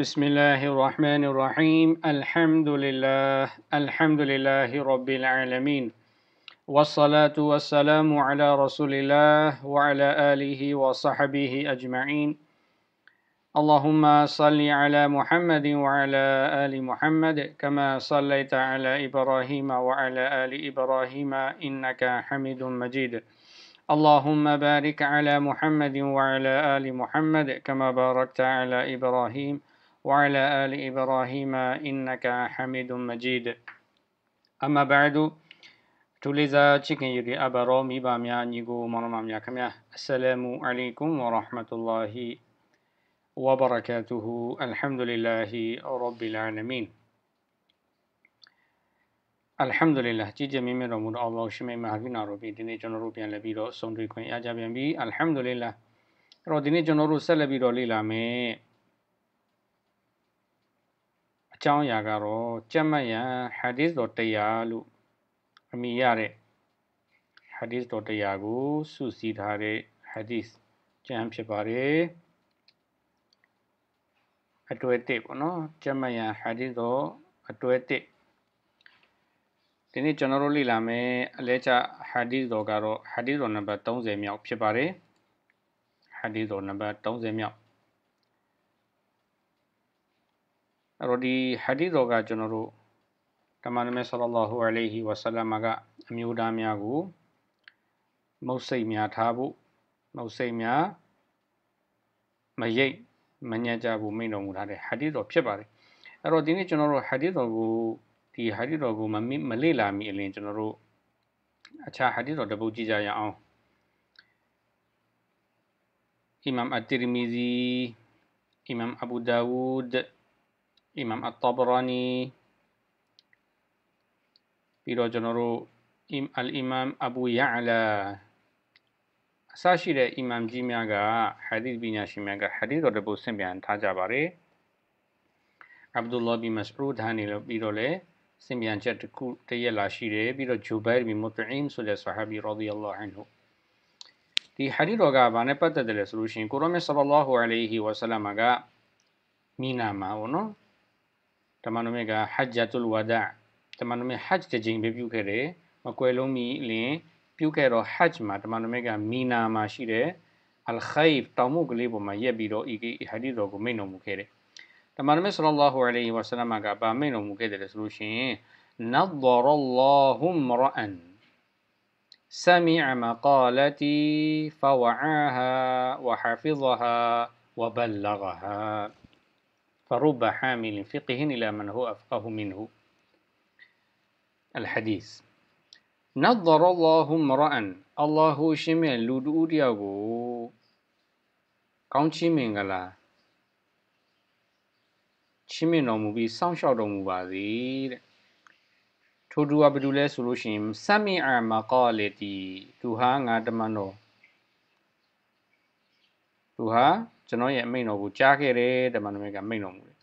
بسم الله الرحمن الرحيم الحمد لله الحمد لله رب العالمين والصلاة والسلام على رسول الله وعلى آله وصحبه أجمعين اللهم صل على محمد وعلى آل محمد كما صليت على إبراهيم وعلى آل إبراهيم إنك حميد مجيد اللهم بارك على محمد وعلى آل محمد كما باركت على إبراهيم وعلى آل إبراهيم إنك حميد مجيد أما بعد ဒူလီဇာချစ်ခင်ယူဒီအဘရောမိဘများညီကိုမောင်နှမများခင်ဗျာအစ္စလာမူအလัยကွမ်ဝါရဟမတ်တူလာဟီဝါဘရကာတူဟူအလ်ဟမ်ဒူလ illah ရဘ်ဘီလ်အာလမင်အလ်ဟမ်ဒူလ illah ကြည်ကြမြင့်မြတ်တော်မူသောအလ္လာဟ်ရှိမမဟာကိနာရောပြီဒီနေ့ကျွန်တော်တို့ပြန်လည်ပြီးတော့ဆုံတွေ့ခွင့်ရကြပြန်ပြီအလ်ဟမ်ဒူလ illah အဲ့တော့ဒီနေ့ကျွန်တော်တို့ဆက်လက်ပြီးတော့လေ့လာမယ်ကြောင်းအရာကတော့ကြက်မတ်ရန်ဟာဒီစ်တော်တရားလို့အမိရတဲ့ဟာဒီစ်တော်တရားကိုစုစည်းထားတဲ့ဟာဒီစ်ကျမ်းဖြစ်ပါတယ်အတွဲတစ်ပေါ့နော်ကျမ်းမယံဟာဒီသောအတွဲတစ်ဒီနေ့ကျွန်တော်တို့လေ့လာမယ်အလဲကျဟာဒီသောကတော့ဟာဒီသောနံပါတ်30မြောက်ဖြစ်ပါတယ်ဟာဒီသောနံပါတ်30မြောက်အဲ့တော့ဒီဟာဒီတော်ကကျွန်တော်တို့တမန်တော်မြတ်ဆလ္လာဟူအလိုင်းဟီဝဆလမ်ကအမျိုးသားများကိုမုတ်စိတ်များထားဖို့မုတ်စိတ်များမရိပ်မညံ့ကြဖို့မိန့်တော်မူထားတဲ့ဟာဒီတော်ဖြစ်ပါတယ်အဲ့တော့ဒီနေ့ကျွန်တော်တို့ဟာဒီတော်ကိုဒီဟာဒီတော်ကိုမမလေ့လာမိအရင်ကျွန်တော်တို့အခြားဟာဒီတော်တစ်ပုဒ်ကြည့်ကြရအောင်အီမမ်အတ်တီရမီဇီအီမမ်အဘူဒါဝုဒ် Imam At-Tabrani ပြီးတော့ကျွန်တော်တို့ Al-Imam Abu Ya'la အစရှိတဲ့ Imam ကြီးများက Hadith ပညာရှင်များက Hadith တော်တစ်ပုဒ်ဆင့်ပြန်ထားကြပါတယ် Abdullah bin Mas'ud ဟာနေလို့ပြီးတော့လည်းဆင်ပြန်ချက်တစ်ခုတရက်လာရှိတယ်ပြီးတော့ဂျူဘိုင်ဘီမုတ်အင်းဆိုတဲ့ဆဟာဘီရာဒီအလ္လာဟ်အန်ဟူဒီဟာဒီတော်ကဘာနဲ့ပတ်သက်တယ်လဲဆိုလို့ရှိရင်ကိုရောမြတ်ဆလ္လာဟူအလိုင်ဟီဝါဆလမ်ကမိနာမှာပေါ့နော်တမန်တော်မြတ်ကဟဂျ်ဂျ်တူလ်ဝဒါတမန်တော်မြတ်ဟဂျ်တစ်ကြိမ်ပဲပြုခဲ့တယ်မကွယ်လုံးမီလင်ပြုခဲ့တော့ဟဂျ်မှာတမန်တော်မြတ်ကမီနာမှာရှိတဲ့အလ်ခိုင်ဖ်တောင်မှုကလေးပေါ်မှာရက်ပြီးတော့ဤကိဟာဒီတော်ကိုမိန့်တော်မူခဲ့တယ်တမန်တော်မြတ်ဆလ္လာဟူအလိုင်းဝါဆလမ်ကပါမိန့်တော်မူခဲ့တယ်ဆိုလို့ရှိရင်နဒ်ဒရလ္လာဟူမရအန် سمع مقالتي فوعاها وحفظها وبلغها فرب حامل فقه إلى من هو أفقه منه الحديث نظر الله امرأ الله شمع لدود يغو قوم شمع لا شمع نومو بي سام شاو نومو بازير ထိုသူကဘာလို့လဲဆိုလို့ရှိရင်စမိအာမကောလေတီသူဟာငါတမန်တော်သူဟာကျွန်တော်ရဲ့အမိန့်တော်ကိုကြားခဲ့တယ်တမန်တော်ကမိန့်တော်မူတယ်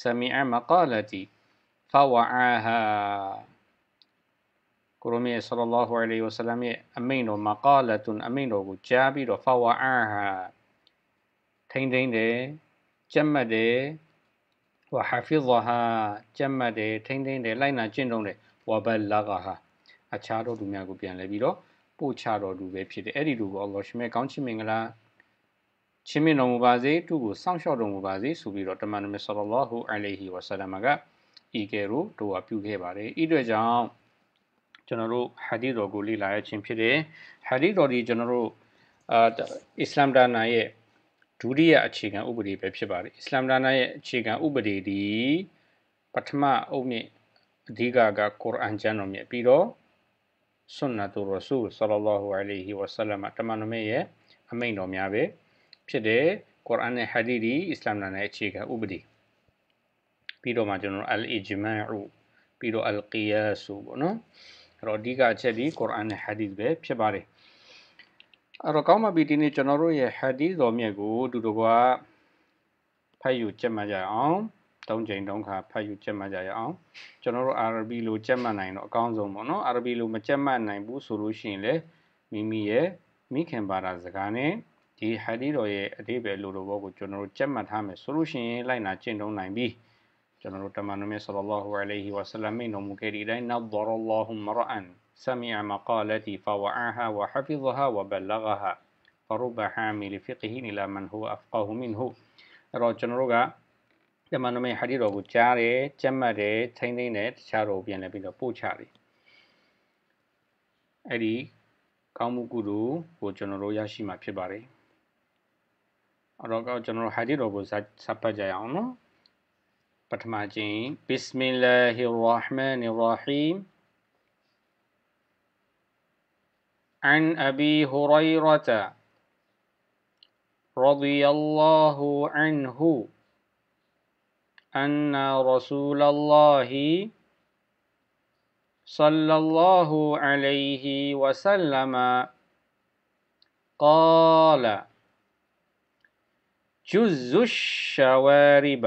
ဆမီအမကာလတီဖဝအာဟာကိုရမီဆလလာဟူအလိဝဆလမ်ရဲ့အမိန့်တော်မကာလတုန်အမိန့်တော်ကိုကြားပြီးတော့ဖဝအာဟာထိမ့်သိမ့်တယ်ကြက်မှတ်တယ်ဝဟာဖီဇဟာကြက်မှတ်တယ်ထိမ့်သိမ့်တယ်လိုက်နာကျင့်သုံးတယ်ဝဘလာဂဟာအခြားတော်သူများကိုပြန်လဲပြီးတော့ပို့ချတော်သူပဲဖြစ်တယ်အဲ့ဒီလူကိုအလ္လာဟ်ရှင်ရဲ့ကောင်းချီးမင်္ဂလာချင်းမြင့်တော်မူပါစေသူ့ကိုစောင့်ရှောက်တော်မူပါစေဆိုပြီးတော့တမန်တော်မြတ်ဆလ္လာဟူအလိုင်ဟီဝါဆလမ်ကဤကဲကိုတို့အပြုခဲ့ပါတယ်ဤအတွက်ကြောင့်ကျွန်တော်တို့ဟာဒီတော်ကိုလေ့လာရခြင်းဖြစ်တယ်ဟာဒီတော်ဒီကျွန်တော်တို့အာအစ္စလမ်ဒါနာရဲ့ဒုတိယအခြေခံဥပဒေပဲဖြစ်ပါတယ်အစ္စလမ်ဒါနာရဲ့အခြေခံဥပဒေဒီပထမအုပ်နဲ့အဓိကကကုရ်အာန်ကျမ်းတော်မြတ်ပြီးတော့ဆွန်နတ်တော်ရဆူလ်ဆလ္လာဟူအလိုင်ဟီဝါဆလမ်တမန်တော်မြတ်ရဲ့အမိန့်တော်များပဲဖြစ်တယ်ကုရ်အာန်နဲ့ဟာဒီဒီအစ္စလာမ်နာနဲ့အခြေခံဥပဒေပြီးတော့မှကျွန်တော်အလ်အီဂျမာအူပြီးတော့အလ်ကီယာဆူပေါ့နော်အဲ့တော့အဓိကအချက်ဒီကုရ်အာန်နဲ့ဟာဒီသ်ပဲဖြစ်ပါတယ်အဲ့တော့ကောင်းပါပြီဒီနေ့ကျွန်တော်တို့ရဲ့ဟာဒီသ်တော်မြတ်ကိုတူတကွာဖတ်ယူကြက်မှတ်ကြအောင်သုံးချိန်သုံးခါဖတ်ယူကြက်မှတ်ကြရအောင် ကျွန်တော်တို့ RB လို့ကြက်မှတ်နိုင်တော့အကောင်းဆုံးပေါ့နော် RB လို့မကြက်မှတ်နိုင်ဘူးဆိုလို့ရှိရင်လည်းမိမိရဲ့မိခင်ဘာသာစကားနဲ့ဒီဟာဒီတော်ရဲ့အသေးပဲလိုလိုဘောကိုကျွန်တော်တို့ကြက်မှတ်ထားမယ်ဆိုလို့ရှိရင်လိုက်နာကျင့်သုံးနိုင်ပြီကျွန်တော်တို့တမန်တော်မြတ်ဆလ္လာဟူအလိုင်ဟီဝါဆလမ်မိန့်တော်မူခဲ့တဲ့အတိုင်းနောက်ဒါရလ္လာဟူမရအန်ဆမီအမကာလတီဖဝအာဟာဝဟဖီဇဟာဝဘလဂဟာဖရူဘဟာမီလ်ဖီကဟီနီလာမန်ဟူအဖကာဟူမင်ဟူအဲ့တော့ကျွန်တော်တို့ကတမန်တော်မြတ်ဟာဒီတော်ကိုကြားတယ်ကြက်မှတ်တယ်ထိမ့်သိမ့်တယ်တခြားတော်ပြန်လဲပြီးတော့ပို့ချတယ်အဲ့ဒီကောင်းမှုကုသိုလ်ကိုကျွန်တော်တို့ရရှိမှာဖြစ်ပါတယ်ရောကကျွန်တော်တို့ hadith တော်ကိုစပ်ဖတ်ကြရအောင်နော်ပထမကျင်း bismillahir rahmanir rahim عن أبي هريرة رضي الله عنه أن رسول الله صلى الله عليه وسلم قال جز الشوارب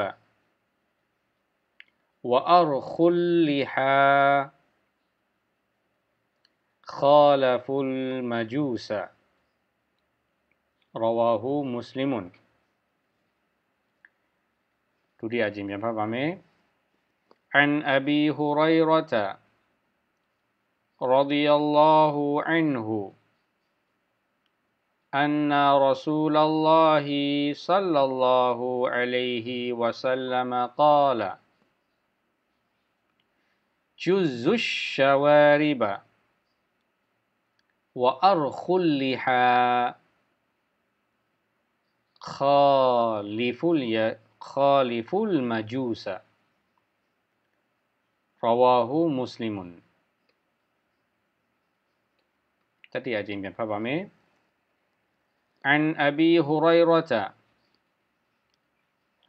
وأرخ اللحى خالف المجوس رواه مسلم تريد جميع فهمي عن أبي هريرة رضي الله عنه أن رسول الله صلى الله عليه وسلم قال جز الشوارب وأرخ اللحى خالف, الي... خالف المجوس رواه مسلم تتي أجيب พระบาเม عن أبي هريرة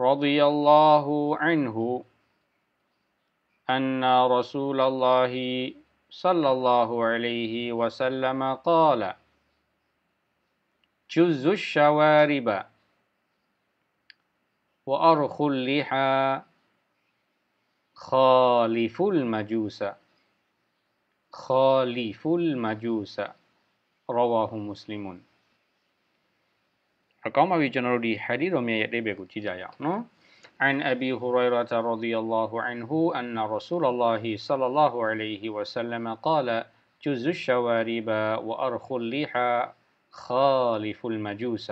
رضي الله عنه أن رسول الله صلى الله عليه وسلم قال جز الشوارب وأرخ اللحى خالف المجوس خالف المجوس رواه مسلم အကောင်းပါပြီကျွန်တော်တို့ဒီဟာဒီတော်မြတ်ရဲ့အတိတ်ပဲကိုကြည့်ကြရအောင်နော် عن أبي هريرة رضي الله عنه أن رسول الله صلى الله عليه وسلم قال جز الشوارب وأرخ اللحى خالف المجوس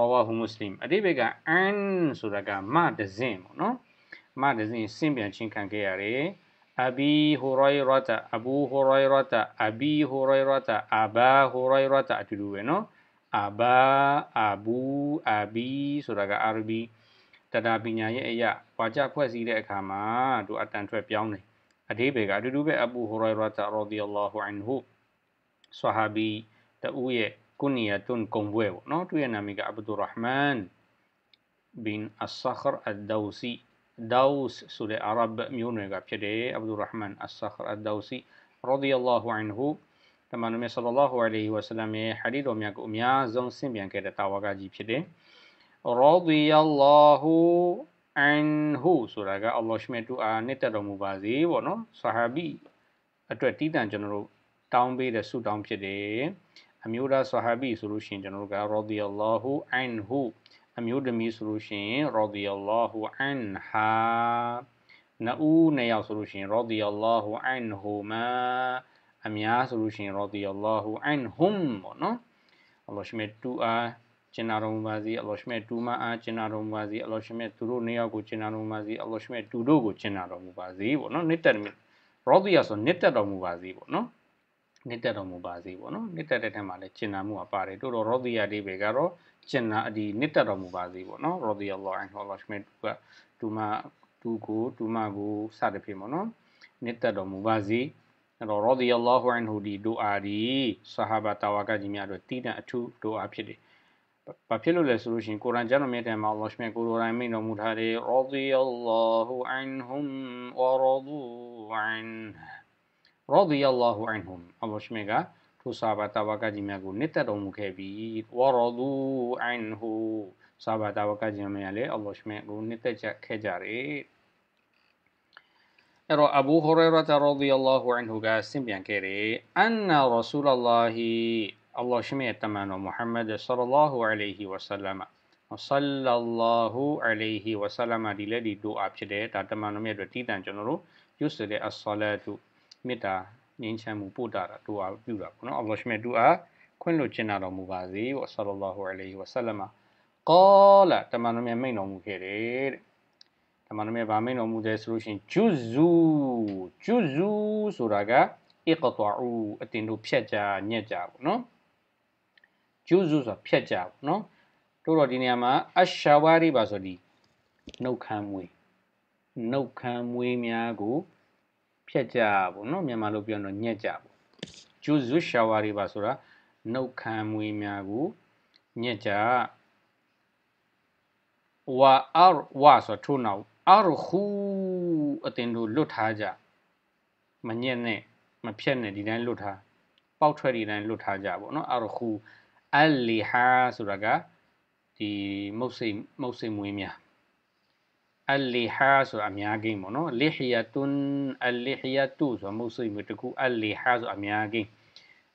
رواه مسلم အတိတ်ပဲက an ဆိုတာကမတဇင်ပေါ့နော်မတဇင်စင်ပြန်ချင်းခံခဲ့ရတယ် أبي هريرة أبو هريرة أبي هريرة أبا هريرة အတူတူပဲနော် aba, abu, abi, suraga arbi, tada binya ye eya, waja kwe zide kama, du atan tue piang ne. Adi bega, du dube abu hurai rata rodi allahu anhu, sahabi, ta uye, kunia tun kong wewo, no tu ye namiga abdul rahman, bin as-sakhr ad dausi daus sude arab miunega pede, abdul rahman as-sakhr ad dausi rodi allahu anhu, တမန်တော်မြတ်ဆလ္လာဟူအလัยဟိဝါဆလမ်ရဲ့ဟာဒီတော်များကိုအများဆုံးဆင့်ပြန်ခဲ့တဲ့တာဝါကကြီးဖြစ်တယ်။ရောဒီယလာဟူအန်ဟူဆိုတာကအလ္လာဟ်ရှမေတူအာနှစ်သက်တော်မူပါစေပေါ့နော်။ဆဟာဘီအတွက်တည်တံ့ကျွန်တော်တို့တောင်းပေးတဲ့ဆုတောင်းဖြစ်တယ်။အမျိုးသားဆဟာဘီဆိုလို့ရှိရင်ကျွန်တော်တို့ကရောဒီယလာဟူအန်ဟူအမျိုးသမီးဆိုလို့ရှိရင်ရောဒီယလာဟူအန်ဟာနအူးနှစ်ယောက်ဆိုလို့ရှိရင်ရောဒီယလာဟူအန်ဟူမာအများဆိုလို့ရှိရင်ရောဒီအလ္လာဟူအန်ဟွမ်ပေါ့နော်အလ္လာဟ်ရှမေတူအာကျင်နာတော်မူပါစေအလ္လာဟ်ရှမေတူမအာကျင်နာတော်မူပါစေအလ္လာဟ်ရှမေသူတို့နှစ်ယောက်ကိုကျင်နာတော်မူပါစေအလ္လာဟ်ရှမေသူတို့ကိုကျင်နာတော်မူပါစေပေါ့နော်နှစ်တက်ရောဒီယာဆိုနှစ်တက်တော်မူပါစေပေါ့နော်နှစ်တက်တော်မူပါစေပေါ့နော်နှစ်တက်တဲ့ထက်မှာလည်းကျင်နာမှုကပါတယ်တို့တော့ရောဒီယာဒီပဲကတော့ကျင်နာအဒီနှစ်တက်တော်မူပါစေပေါ့နော်ရောဒီယာလောအန်ဟောလရှမေတူကတူမတူကိုတူမကိုစတဲ့ဖြစ်ပေါ့နော်နှစ်တက်တော်မူပါစေ။အဲ့တော့ radiyallahu anhu ဒီဒူအာဒီဆဟာဘာတာဝါကကြီးများအတွက်တည်တဲ့အထူးဒူအာဖြစ်တယ်ဘာဖြစ်လို့လဲဆိုလို့ရှိရင်ကုရ်အာန်ကျမ်းတော်မြတ်တန်မှာအလ္လာဟ်ရှင်ကိုယ်တော်တိုင်မိန့်တော်မူထားတယ် radiyallahu anhum wa radu an radiyallahu anhum အလ္လာဟ်ရှင်ကသူဆာဘာတာဝါကကြီးများကိုနှစ်သက်တော်မူခဲ့ပြီး wa radu anhu ဆာဘာတာဝါကကြီးများလည်းအလ္လာဟ်ရှင်ကိုနှစ်သက်ကြခဲ့ကြတယ်အဲ့တော့အဘူဟူရိုရာတာရာဒီအလာဟူအန်ဟူကဆင့်ပြန်ခဲ့တယ်အန်နာရဆူလလာဟီအလ္လာဟ်ရှိမြတ်တမန်တော်မုဟမ္မဒ်ဆလလာဟူအလိုင်ဟီဝဆလမ်ဆလလာဟူအလိုင်ဟီဝဆလမ်ဒီလည်းဒီဒူအာဖြစ်တယ်ဒါတမန်တော်မြတ်အတွက်တည်တံကျွန်တော်တို့ယူဆတဲ့အဆလာတုမေတ္တာငြိမ်းချမ်းမှုပို့တာတာဒူအာပြုတာပေါ့နော်အလ္လာဟ်ရှိမြတ်ဒူအာခွင့်လွှတ်ခြင်းတော်မူပါစေဆလလာဟူအလိုင်ဟီဝဆလမ်ကောလာတမန်တော်မြတ်မိန့်တော်မူခဲ့တယ်တဲ့ဓမ္မနမေဗာမင်းတော်မူတယ်ဆိုလို့ရှိရင်ဂျုဇူဂျုဇူဆိုတာကအစ်ကတောအူအတင်တို့ဖြတ်ကြညက်ကြပေါ့နော်ဂျုဇူဆိုတာဖြတ်ကြပေါ့နော်တို့တော့ဒီနေရာမှာအရှာဝါရီပါဆိုဒီနှုတ်ခမ်းမွေးနှုတ်ခမ်းမွေးများကိုဖြတ်ကြပေါ့နော်မြန်မာလိုပြောတော့ညက်ကြပေါ့ဂျုဇူရှာဝါရီပါဆိုတာနှုတ်ခမ်းမွေးများကိုညက်ကြဝါအဝါဆိုထို့နောက်အာရခူအတင်တို့လွတ်ထားကြမညက်နဲ့မဖြက်နဲ့ဒီတိုင်းလွတ်ထားပေါက်ထွက်ဒီတိုင်းလွတ်ထားကြပေါ့နော်အာရခူအလီဟာဆိုတာကဒီမုတ်စိမုတ်စိမွေးများအလီဟာဆိုတာအများကြီးပေါ့နော်လီဟီယာတွန်အလီဟီယာတူဆိုမုတ်စိမွေးတကူအလီဟာဆိုအများကြီး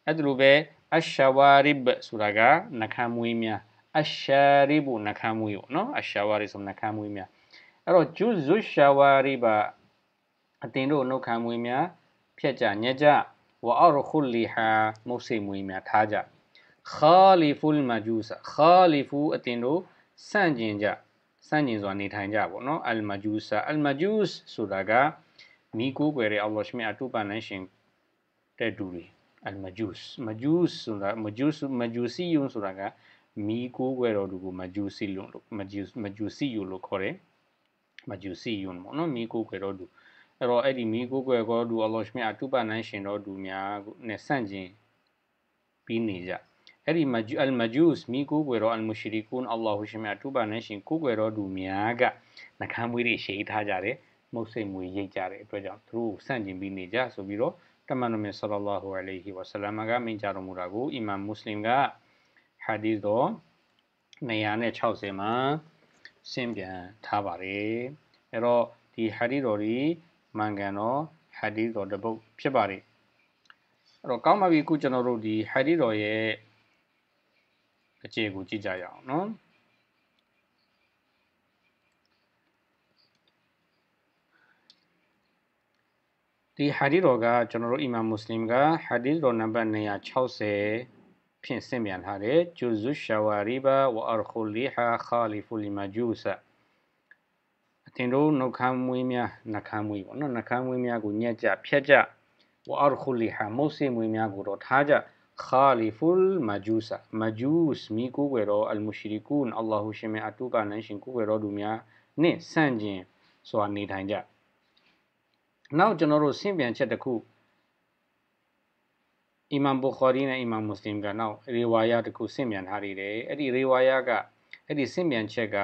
အဲ့ဒါလိုပဲအရှာဝါရစ်ဘဆိုတာကနှခမ်းမွေးများအရှာရီဘူနှခမ်းမွေးပေါ့နော်အရှာဝါရီဆိုနှခမ်းမွေးများအဲ့တော့ဂျူဇုရှာဝါရီဘာအတင်တို့နှုတ်ခံမွေများဖြက်ကြညက်ကြဝအာရခုလီဟာမုတ်စိမွေများထားကြခါလီဖူလ်မဂျူဆာခါလီဖူအတင်တို့ဆန့်ကျင်ကြဆန့်ကျင်စွာနေထိုင်ကြပေါ့နော်အလ်မဂျူဆာအလ်မဂျူဆဆိုတာကမိကိုွယ်တဲ့အော်လော်ရှမေအတူပန်နိုင်ရှင်တဲ့တူတွေအလ်မဂျူဆမဂျူဆဆိုတာမဂျူဆမဂျူစီယုံဆိုတာကမိကိုွယ်တော်သူကိုမဂျူစီလို့မဂျူမဂျူစီယုလို့ခေါ်တယ်မဂျူစီယွန်ပေါ့နော်မိကိုကွယ်တော်သူအဲ့တော့အဲ့ဒီမိကိုကွယ်တော်သူအလောရှမြအတုပနန်းရှင်တော်သူများနဲ့ဆန့်ကျင်ပြီးနေကြအဲ့ဒီမဂျူအယ်မဂျူစ်မိကိုကွယ်တော်အယ်မုရှရီကွန်အလ္လာဟူရှမြအတုပနန်းရှင်ကိုကွယ်တော်သူများကနှကမ်းမွေးတွေရှိထားကြတယ်မုတ်စိတ်မွေရိတ်ကြတဲ့အတွက်ကြောင့်သူတို့ဆန့်ကျင်ပြီးနေကြဆိုပြီးတော့တမန်တော်မြတ်ဆလလာဟူအလိုင်ဟီဝါဆလမ်ကမိန့်ကြားတော်မူတာကိုအီမမ်မွတ်စလင်ကဟာဒီသ်တော်160မှာဆင့်ပြန်ထားပါတယ်အဲ့တော့ဒီဟာဒီတော်ဒီမန်ကန်တော်ဟာဒီတော်တပုတ်ဖြစ်ပါတယ်အဲ့တော့ကောင်းပါပြီအခုကျွန်တော်တို့ဒီဟာဒီတော်ရဲ့အခြေကိုကြည့်ကြရအောင်နော်ဒီဟာဒီတော်ကကျွန်တော်တို့အီမာမွတ်စလင်ကဟာဒီတော်နံပါတ်260ဖြင့်ဆင့်မြန်ထားတယ်ဂျူဇုရှာဝါရီဘာဝအာခူလီဟာခါလီဖူလီမာဂျူဆာအတင်တို့နှုတ်ခမ်းမွေးများနှခမ်းမွေးပေါ့နော်နှခမ်းမွေးများကိုညက်ကြဖြက်ကြဝအာခူလီဟာမုတ်ဆေမွေးများကိုတော့ထားကြခါလီဖူလ်မာဂျူဆာမာဂျူစမီကိုဝေရောအလ်မုရှရီကူန်အလ္လာဟူရှင်မအတူကနန်ရှင်ကိုဝေရောသူများနဲ့ဆန့်ကျင်စွာနေထိုင်ကြနောက်ကျွန်တော်တို့ဆင့်ပြန်ချက်တစ်ခုအီမမ်ဘူခါရီနဲ့အီမမ်မွတ်စလင်ကနောက်ရေဝါယာတခုဆင့်မြန်ထားနေတယ်အဲ့ဒီရေဝါယာကအဲ့ဒီဆင့်မြန်ချက်က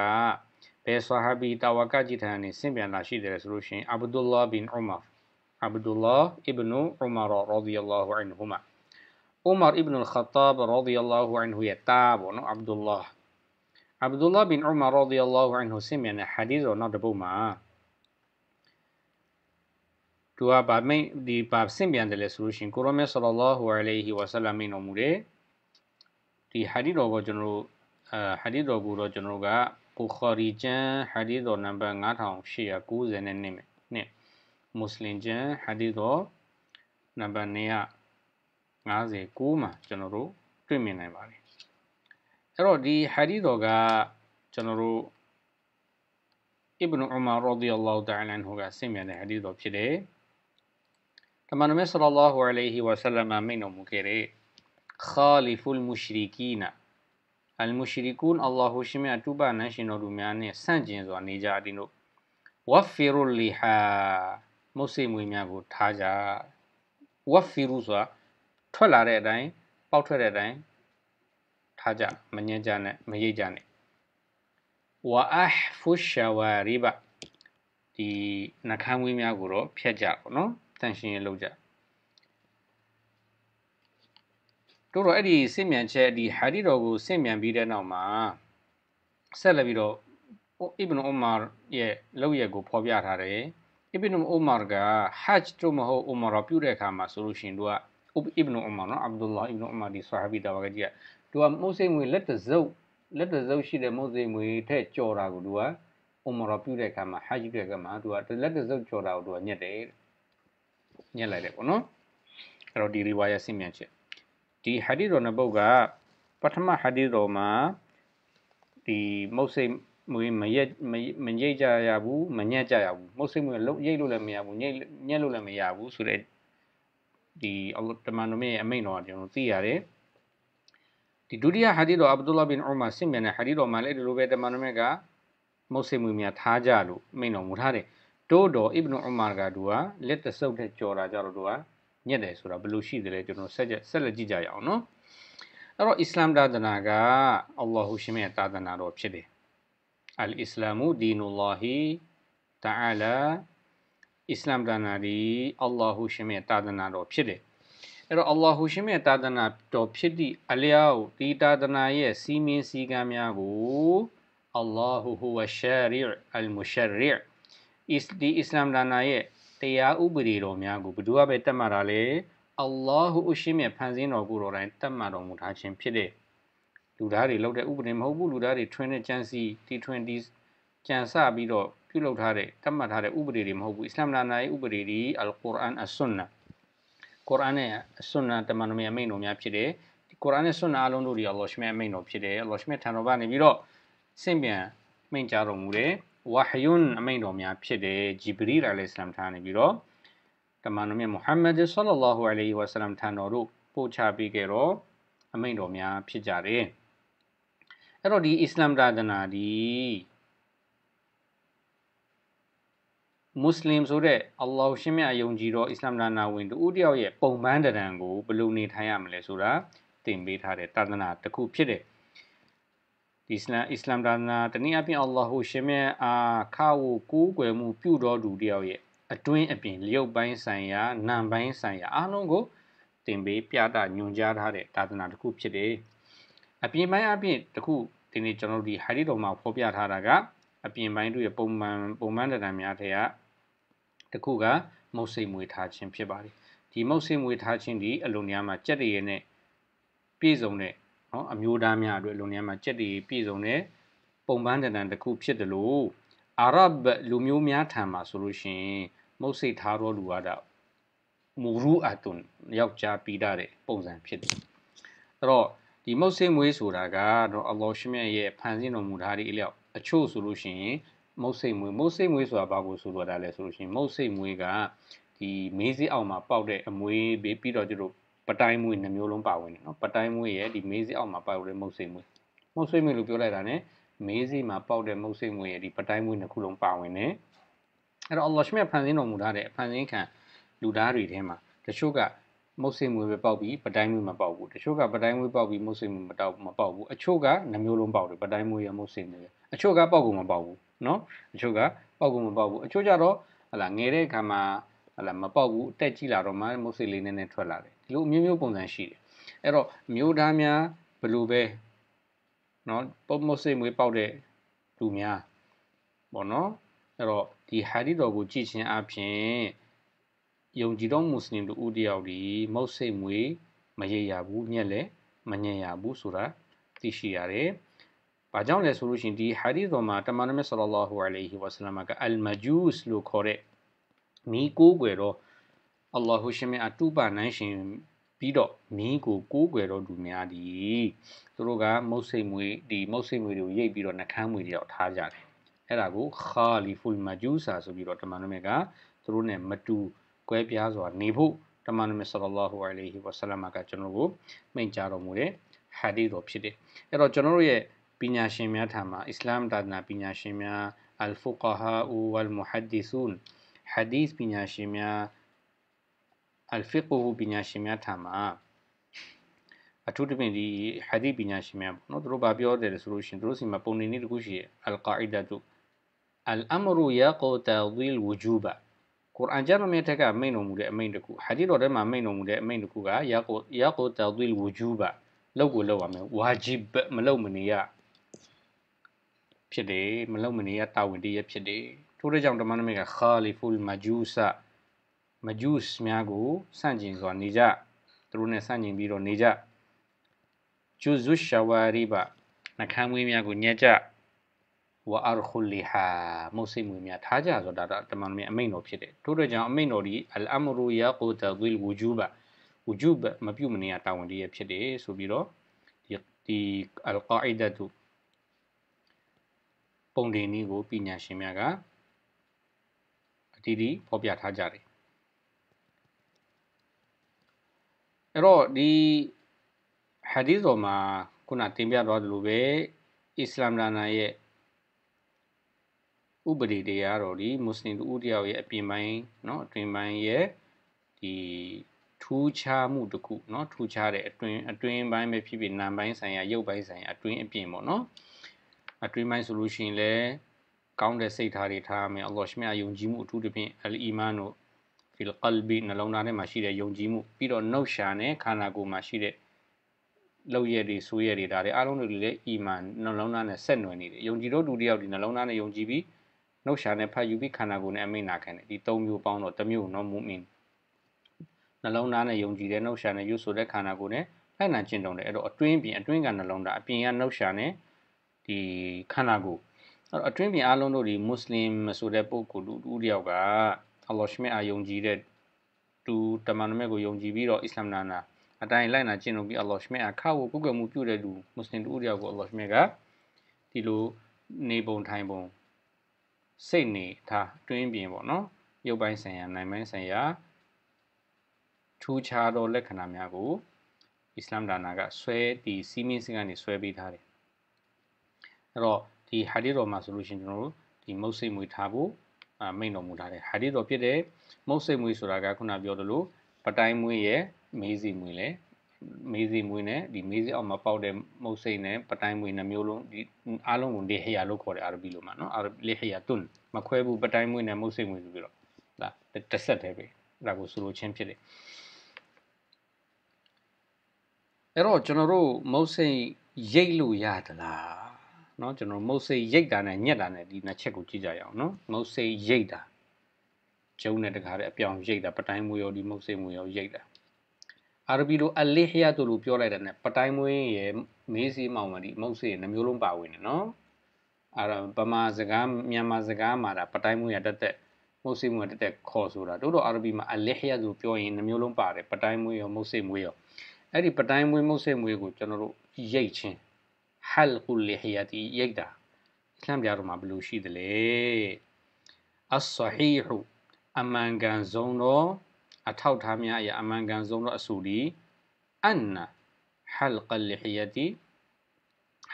ဘယ်ဆာဟာဘီတာဝါကကြီးထံနေဆင့်မြန်လာရှိတယ်ဆိုလို့ရှိရင်အဗ္ဒူလာဘင်အူမာအဗ္ဒူလာအစ်ဘနူအူမာရာရာဒီယလာဟူအန်ဟူမာအူမာအစ်ဘနူလ်ခတ်တာဘရာဒီယလာဟူအန်ဟူယတာဘောနော်အဗ္ဒူလာအဗ္ဒူလာဘင်အူမာရာဒီယလာဟူအန်ဟူဆင့်မြန်တဲ့ဟာဒီသ်တော့နောက်တစ်ပုဒ်မှာသူကဗာမိတ်ဒီဗာဆင့်ပြန်တယ်လဲဆိုလို့ရှိရင်ကိုရောမြတ်ဆလ္လာလာဟူအလိုင်ဟီဝါဆလမ်မိန်တော်မူတယ်ဒီဟာဒီတော်ကိုကျွန်တော်တို့အာဟာဒီတော်ကိုတော့ကျွန်တော်တို့ကဘူခါရီကျမ်းဟာဒီတော်နံပါတ်9890နဲ့နှစ်နှစ်မွတ်စလင်ကျမ်းဟာဒီတော်နံပါတ်959မှာကျွန်တော်တို့တွေ့မြင်နိုင်ပါတယ်အဲ့တော့ဒီဟာဒီတော်ကကျွန်တော်တို့အစ်ဘနူအူမာရာဒီအလ္လာဟူတအာလန်ဟူကဆင့်မြန်တဲ့ဟာဒီတော်ဖြစ်တယ်အမန်နမဆလလာဟူအလိုင်ဟီဝါဆလမ်မိန်တော်မူခဲ့တဲ့ခါလီဖူလ်မူရှရီကီနာအလ်မူရှရီကူန်အလ္လာဟူရှိမြအတူပါနန်းရှင်တော်သူများနဲ့ဆန့်ကျင်စွာနေကြသည်တို့ဝဖီရူလီဟာမုတ်စိမွေများကိုထားကြဝဖီရူဆိုတာထွက်လာတဲ့အတိုင်းပေါက်ထွက်တဲ့အတိုင်းထားကြမငင်းကြနဲ့မရိပ်ကြနဲ့ဝါအဖူရှာဝါရီဘဒီနှကမ်းမွေးများကိုတော့ဖျက်ကြပါနော်တန့်ရှင်းရေးလုပ်ကြတို့တော့အဲ့ဒီစင့်မြန်ချက်ဒီဟာဒီတော်ကိုစင့်မြန်ပြီးတဲ့နောက်မှာဆက်လက်ပြီးတော့အစ်ဘနအိုမာရဲ့လောက်ရက်ကိုဖော်ပြထားတယ်အစ်ဘနအိုမာကဟတ်ဂျ်တို့မဟုတ်အိုမာရပြုတဲ့အခါမှာဆိုလို့ရှိရင်တို့ကအစ်ဘနအိုမာနော်အဗ်ဒူလာအစ်ဘနအိုမာဒီဆာဟာဘီတော်ကကြီးကတို့ကမိုးစိမ်ငွေလက်တစုပ်လက်တစုပ်ရှိတဲ့မိုးစိမ်ငွေထက်ကျော်တာကိုတို့ကအိုမာရပြုတဲ့အခါမှာဟတ်ဂျ်ပြုတဲ့အခါမှာတို့ကလက်တစုပ်ကျော်တာကိုတို့ကညက်တယ်ညှက်လိုက်တယ်ပေါ့နော်အဲ့တော့ဒီ riwayat ဆင့်မြန်ချက်ဒီ hadith တော်နှစ်ပုဒ်ကပထမ hadith တော်မှာဒီမုတ်စိတ်မွေးမရက်မညိတ်ကြရဘူးမညက်ကြရဘူးမုတ်စိတ်မွေးလုံးရိတ်လို့လည်းမရဘူးညိတ်ညက်လို့လည်းမရဘူးဆိုတော့ဒီအလ္လာဟ်တမန်တော်မြတ်ရဲ့အမိန့်တော်ကကျွန်တော်သိရတယ်ဒီဒုတိယဟာဒီတော်အဗ်ဒူလာဘင်အိုမာဆင်မြန်တဲ့ဟာဒီတော်မှာလည်းဒီလိုပဲတမန်တော်မြတ်ကမုတ်စိတ်မွေးများထားကြလို့မိန့်တော်မူထားတယ်တိုးတော်အစ်ဘနအူမာကသူကလက်တဆုပ်နဲ့ကြော်တာကြတော့သူကညက်တယ်ဆိုတာဘယ်လိုရှိတယ်လဲကျွန်တော်ဆက်ချက်ဆက်လက်ကြည့်ကြရအောင်နော်အဲ့တော့အစ္စလာမ်သာသနာကအလ္လာဟူရှင်ရဲ့သာသနာတော်ဖြစ်တယ်အလ်အစ္စလာမူဒီနူလာဟီတာအလာအစ္စလာမ်သာသနာဒီအလ္လာဟူရှင်ရဲ့သာသနာတော်ဖြစ်တယ်အဲ့တော့အလ္လာဟူရှင်ရဲ့သာသနာတော်ဖြစ်သည့်အလျောက်ဒီသာသနာရဲ့စီမင်းစည်းကမ်းများကိုအလ္လာဟူဟူဝရှာရီအလ်မူရှာရီဒီအစ္စလာမ်ဒါနာရဲ့တရားဥပဒေတော်များကိုဘယ်သူကပဲတတ်မှတ်တာလဲအလ္လာဟူအရှင်မြတ်ဖန်ဆင်းတော်ကိုယ်တော်တိုင်တတ်မှတ်တော်မူထားခြင်းဖြစ်တဲ့လူသားတွေလောက်တဲ့ဥပဒေမဟုတ်ဘူးလူသားတွေထွင်းတဲ့ကြံစီတီထွင်းဒီကြံစပြီးတော့ပြုလုပ်ထားတဲ့တတ်မှတ်ထားတဲ့ဥပဒေတွေမဟုတ်ဘူးအစ္စလာမ်ဒါနာရဲ့ဥပဒေဒီအလ်ကုရ်အန်အဆွန်နာကုရ်အန်နဲ့အဆွန်နာတမန်တော်မြတ်အမိန့်တော်များဖြစ်တယ်ကုရ်အန်နဲ့ဆွန်နာအလုံးတို့တွေအလ္လာဟ်ရှ်မြတ်အမိန့်တော်ဖြစ်တယ်အလ္လာဟ်ရှ်မြတ်ထံတော်ကနေပြီးတော့စင့်ပြန်မိန့်ကြားတော်မူတယ်ဝါဟယွန်းအမိန့်တော်များဖြစ်တယ်ဂျီဘရီလာလေးဆလမ်ထားနေပြီးတော့တမန်တော်မြတ်မုဟမ္မဒ်ဆလလာဟူအလိုင်းဝါဆလမ်ထံတော်တို့ပို့ချပေးခဲ့တော့အမိန့်တော်များဖြစ်ကြတယ်အဲ့တော့ဒီအစ္စလမ်သာသနာဒီမွတ်စလင်ဆိုတဲ့အလ္လာဟ်ရှင်မြတ်အယုံကြည်တော်အစ္စလမ်သာသနာဝင်တူတယောက်ရဲ့ပုံပန်းတရံကိုဘယ်လိုနေထိုင်ရမလဲဆိုတာသင်ပေးထားတဲ့သာသနာတစ်ခုဖြစ်တယ်။ဒီအစ္စလမ်အစ္စလမ်ဒါနာတနည်းအားဖြင့်အလ္လာဟူရှင်မြတ်အာခါဝူကိုးကွယ်မှုပြုတော်သူတယောက်ရဲ့အတွင်းအပြင် လျုပ်ပိုင်းဆိုင်ရာနံပိုင်းဆိုင်ရာအားလုံးကိုတင်ပေးပြတာညွန်ကြားထားတဲ့သာသနာတစ်ခုဖြစ်တယ်။အပြင်ပိုင်းအပြင်တခုဒီနေ့ကျွန်တော်ဒီဟာဒီတော်မှာဖော်ပြထားတာကအပြင်ပိုင်းတို့ရဲ့ပုံမှန်ပုံမှန်တဏ္ဍာများထဲကတခုကမုတ်စိတ်မွေထားခြင်းဖြစ်ပါတယ်။ဒီမုတ်စိတ်မွေထားခြင်းဒီအလုံးများမှာကြက်တရေနဲ့ပြည့်စုံတဲ့နော်အမျိုးသားများအတွက်လွန်ထဲမှာကြက်တွေပြည့်စုံတဲ့ပုံပန်းတန်တန်တစ်ခုဖြစ်တယ်လို့အာရဗ်လူမျိုးများထံမှာဆိုလို့ရှိရင်မုတ်စိတ်ထားတော်လူရတာမူရူအတုန်ယောက်ျားပြီးတဲ့ပုံစံဖြစ်တယ်အဲ့တော့ဒီမုတ်စိတ်မွေးဆိုတာကတော့အလ္လာဟ်ရှမြတ်ရဲ့ဖန်ဆင်းတော်မူထားတဲ့အလျောက်အချို့ဆိုလို့ရှိရင်မုတ်စိတ်မွေးမုတ်စိတ်မွေးဆိုတာဘာကိုဆိုလိုတာလဲဆိုလို့ရှိရင်မုတ်စိတ်မွေးကဒီမေးစေးအောင်မှာပေါက်တဲ့အမွေးပြီးတော့သူတို့ပတိုင်းမွေနှမျိုးလုံးပါဝင်တယ်နော်ပတိုင်းမွေရဲ့ဒီမေးစေးအောက်မှာပေါက်တဲ့မုတ်စိမွေမုတ်စိမွေလို့ပြောလိုက်တာ ਨੇ မေးစေးမှာပေါက်တဲ့မုတ်စိမွေရဲ့ဒီပတိုင်းမွေနှစ်ခုလုံးပါဝင်တယ်အဲ့တော့အလ္လာဟ်ရှမြတ်ဖန်ဆင်းတော်မူထားတဲ့ဖန်ဆင်းခံလူသားတွေထဲမှာတချို့ကမုတ်စိမွေပဲပေါက်ပြီးပတိုင်းမွေမပေါက်ဘူးတချို့ကပတိုင်းမွေပေါက်ပြီးမုတ်စိမွေမတောက်မပေါက်ဘူးအချို့ကနှမျိုးလုံးပေါက်တယ်ပတိုင်းမွေရမုတ်စိမွေရအချို့ကပေါက်ကုန်မပေါက်ဘူးနော်အချို့ကပေါက်ကုန်မပေါက်ဘူးအချို့ကြတော့ဟလာငယ်တဲ့အခါမှာဟလာမပေါက်ဘူးအတက်ကြီးလာတော့မှမုတ်စိလေးနည်းနည်းထွက်လာတယ်ဒီလိုအမျိုးမျိုးပုံစံရှိတယ်အဲ့တော့မျိုးသားများဘလို့ပဲเนาะပုံမစိတ်မွေးပေါက်တဲ့လူများပေါ့နော်အဲ့တော့ဒီဟာဒီတော်ကိုကြည့်ခြင်းအပြင်ယုံကြည်သောမွတ်စလင်လူဦးတယောက်ဒီမုတ်စိတ်မွေးမရရဘူးညက်လည်းမညက်ရဘူးဆိုတာသိရှိရတယ်။ဘာကြောင့်လဲဆိုလို့ရှိရင်ဒီဟာဒီတော်မှာတမန်တော်မြတ်ဆလ္လာဟူအလိုင်ဟီဝါဆလမ်ကအယ်မဂျူးစ်လို့ခေါ်တဲ့မိကိုးကွယ်တော့အလ္လာဟူရှင်မြတ်အတူပါနိုင်ရှင်ပြီးတော့မင်းကိုကိုးကွယ်တော်သူများသည်သူတို့ကမုတ်စိတ်မွေးဒီမုတ်စိတ်မွေးတွေကိုရိတ်ပြီးတော့နှခမ်းမွေးတွေတော့ထားကြတယ်အဲ့ဒါကိုခါလီဖူလ်မာဂျူဆာဆိုပြီးတော့တမန်တော်မြတ်ကသူတို့နဲ့မတူကွဲပြားစွာနေဖို့တမန်တော်မြတ်ဆလ္လာဟူအလိုင်ဟီဝါဆလမ်ကကျွန်တော်ကိုမိန့်ကြားတော်မူတဲ့ဟာဒီသ်တော်ဖြစ်တယ်အဲ့တော့ကျွန်တော်တို့ရဲ့ပညာရှင်များထံမှာအစ္စလာမ်တာသနာပညာရှင်များအလ်ဖူကာဟာဝလ်မူဟဒ်ဒီဆူန်ဟာဒီသ်ပညာရှင်များအလ်ဖီကူပညာရှင်များထံမှာအထူးသဖြင့်ဒီဟာဒီပညာရှင်များပေါ့နော်သူတို့ဗာပြောတယ်ဆိုလို့ရှိရင်သူတို့စီမှာပုံနေနေတခုရှိတယ်အလ်ကာအီဒါတုအလ်အမရူယာကူတာဝီလ်ဝဂျူဘာကုရ်အာန်ကျမ်းတော်မြတ်ထက်ကမိန့်တော်မူတဲ့အမိန့်တစ်ခုဟာဒီတော်ထဲမှာမိန့်တော်မူတဲ့အမိန့်တစ်ခုကယာကူယာကူတာဝီလ်ဝဂျူဘာလောက်ကိုလောက်ရမယ်ဝါဂျီဘမလောက်မနေရဖြစ်တယ်မလောက်မနေရတာဝန်တည်းရဖြစ်တယ်ထို့တဲ့ကြောင့်တမန်တော်မြတ်ကခါလီဖူလ်မာဂျူဆာမဂျူးစ်များကိုဆန့်ကျင်စွာနေကြသူတို့နဲ့ဆန့်ကျင်ပြီးတော့နေကြဂျူဇုရှာဝါရီဘနှခမ်းမွေးများကိုညက်ကြဝါအာခူလီဟာမုတ်စိတ်မွေးများထားကြဆိုတာဒါတမန်တော်မြတ်အမိန့်တော်ဖြစ်တယ်ထို့တဲ့ကြောင့်အမိန့်တော်ဒီအလ်အမရူယာကူတဂီလ်ဝူဂျူဘဝူဂျူဘမပြုမနေရတာဝန်တည်းဖြစ်တယ်ဆိုပြီးတော့ဒီဒီအလ်ကာအိဒတ်ပုံတင်နည်းကိုပညာရှင်များကအတီးတီးဖော်ပြထားကြတယ်အဲ့တော့ဒီဟာဒီသ်တော်မှာခုနတင်ပြသွားသလိုပဲအစ္စလာမ်လာနာရဲ့ဥပဒေတရားတော်ဒီမွတ်စလင်တို့တယောက်ရဲ့အပြင်ပိုင်းเนาะအတွင်ပိုင်းရဲ့ဒီထူးခြားမှုတစ်ခုเนาะထူးခြားတဲ့အတွင်အတွင်ပိုင်းပဲဖြစ်ဖြစ်နာမ်ပိုင်းဆိုင်ရာရုပ်ပိုင်းဆိုင်ရာအတွင်အပြင်ပေါ့เนาะအတွင်ပိုင်းဆိုလို့ရှိရင်လည်းကောင်းတဲ့စိတ်ထားတွေထားရမယ်အလ္လာဟ်ရှမြယုံကြည်မှုအထူးသဖြင့်အလ်အီမန်တို့ဖီလ်ကလ်ဘီနှလုံးသားထဲမှာရှိတဲ့ယုံကြည်မှုပြီးတော့နှုတ်ရှာနဲ့ခန္ဓာကိုယ်မှာရှိတဲ့လောက်ရည်တွေဆိုးရည်တွေဒါတွေအားလုံးတွေလည်းအီမန်နှလုံးသားနဲ့ဆက်နွယ်နေတယ်ယုံကြည်တော့သူတယောက်ဒီနှလုံးသားနဲ့ယုံကြည်ပြီးနှုတ်ရှာနဲ့ဖတ်ယူပြီးခန္ဓာကိုယ်နဲ့အမိန့်နာခံတယ်ဒီ၃မျိုးပေါင်းတော့တစ်မျိုးနော်မူမင်းနှလုံးသားနဲ့ယုံကြည်တဲ့နှုတ်ရှာနဲ့ယူဆိုတဲ့ခန္ဓာကိုယ်နဲ့လိုက်နာကျင့်သုံးတယ်အဲ့တော့အတွင်းပြင်အတွင်းကနှလုံးသားအပြင်ကနှုတ်ရှာနဲ့ဒီခန္ဓာကိုယ်အဲ့တော့အတွင်းပြင်အားလုံးတို့ဒီမွတ်စလင်ဆိုတဲ့ပုဂ္ဂိုလ်လူတယောက်ကအလ္လာဟ်ရှ်မအားယုံကြည်တဲ့သူတမန်တော်မြတ်ကိုယုံကြည်ပြီးတော့အစ္စလာမ်နာနာအတိုင်းလိုက်နာကျင့်လို့ပြီးအလ္လာဟ်ရှ်မအားခါကိုကုက္ကမှုပြုတဲ့လူမွတ်စလင်တို့တရားကိုအလ္လာဟ်ရှ်မကဒီလိုနေပုံထိုင်ပုံစိတ်နေထားတွင်းပြင်ပေါ့နော်ရုပ်ပိုင်းဆိုင်ရာနိုင်ပိုင်းဆိုင်ရာထူးခြားသောလက္ခဏာများကိုအစ္စလာမ်ဒါနာကဆွဲဒီစီမင်းစကနေဆွဲပေးထားတယ်အဲ့တော့ဒီဟာဒီတော်မှာဆိုလို့ရှိရင်ကျွန်တော်တို့ဒီမုတ်စိတ်မွေထားဖို့မိန်တော်မူထားတယ်ဟာဒီတော်ဖြစ်တဲ့မုတ်စိတ်မွေးဆိုတာကခုနပြောသလိုပတိုင်းမွေးရဲ့မေးစီမွေးလဲမေးစီမွေးနဲ့ဒီမေးစီအောင်မပေါက်တဲ့မုတ်စိတ်နဲ့ပတိုင်းမွေးနှမျိုးလုံးဒီအားလုံးကိုလေဟယာလို့ခေါ်တယ်အာရဘီလိုမှာနော်အာရလေဟယာတွန်းမခွဲဘူးပတိုင်းမွေးနဲ့မုတ်စိတ်မွေးဆိုပြီးတော့ဒါတစ်ဆက်တည်းပဲဒါကိုဆိုလိုချင်းဖြစ်တယ်အဲ့တော့ကျွန်တော်တို့မုတ်စိတ်ရိတ်လို့ရသလားเนาะကျွန်တော်မုတ်စိရိတ်တာနဲ့ညက်တာနဲ့ဒီနှစ်ချက်ကိုကြည့်ကြရအောင်เนาะမုတ်စိရိတ်တာကျုံနဲ့တခါတဲ့အပြောင်ရိတ်တာပတိုင်းမွေရောဒီမုတ်စိမွေရောရိတ်တာအာရဘီလိုအလီဟယာတို့လိုပြောလိုက်တဲ့နဲ့ပတိုင်းမွေရဲ့မေးစီမောင်မဒီမုတ်စိရဲ့နှမျိုးလုံးပါဝင်တယ်เนาะအာပမာစကားမြန်မာစကားမှာဒါပတိုင်းမွေရတက်တက်မုတ်စိမွေတက်တက်ခေါ်ဆိုတာတို့တော့အာရဘီမှာအလီဟယာဆိုပြောရင်နှမျိုးလုံးပါတယ်ပတိုင်းမွေရောမုတ်စိမွေရောအဲ့ဒီပတိုင်းမွေမုတ်စိမွေကိုကျွန်တော်တို့ရိတ်ချင်းဟလ်ကုလ်ဟီယတီရိုက်တာအစ္စလမ်တရားတော်မှာဘယ်လိုရှိသလဲအဆဟီဟူအမှန်ကန်ဆုံးသောအထောက်ထားများအရာအမှန်ကန်ဆုံးသောအဆိုဒီအန်နာဟလ်ကလ်ဟီယတီ